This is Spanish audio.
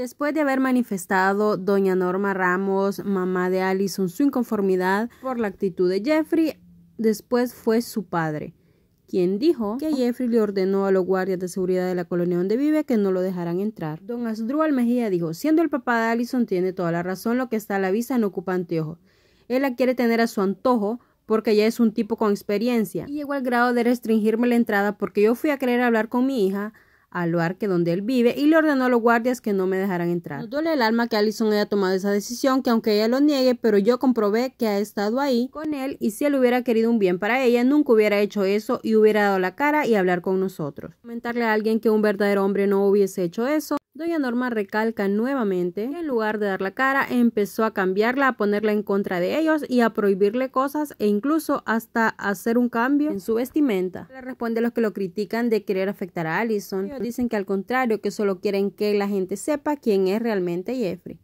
Después de haber manifestado doña Norma Ramos, mamá de Allison, su inconformidad por la actitud de Jeffrey, después fue su padre, quien dijo que ah. Jeffrey le ordenó a los guardias de seguridad de la colonia donde vive que no lo dejaran entrar. Don Asdrúbal Mejía dijo, siendo el papá de Allison tiene toda la razón, lo que está a la vista no ocupa anteojos. Él la quiere tener a su antojo, porque ya es un tipo con experiencia. Y llegó al grado de restringirme la entrada porque yo fui a querer hablar con mi hija al lugar que donde él vive y le ordenó a los guardias que no me dejaran entrar. Nos duele el alma que Allison haya tomado esa decisión, que aunque ella lo niegue, pero yo comprobé que ha estado ahí con él y si él hubiera querido un bien para ella, nunca hubiera hecho eso y hubiera dado la cara y hablar con nosotros. Comentarle a alguien que un verdadero hombre no hubiese hecho eso. Doña Norma recalca nuevamente que en lugar de dar la cara, empezó a cambiarla, a ponerla en contra de ellos y a prohibirle cosas e incluso hasta hacer un cambio en su vestimenta. Le responde a los que lo critican de querer afectar a Allison dicen que al contrario, que solo quieren que la gente sepa quién es realmente Jeffrey.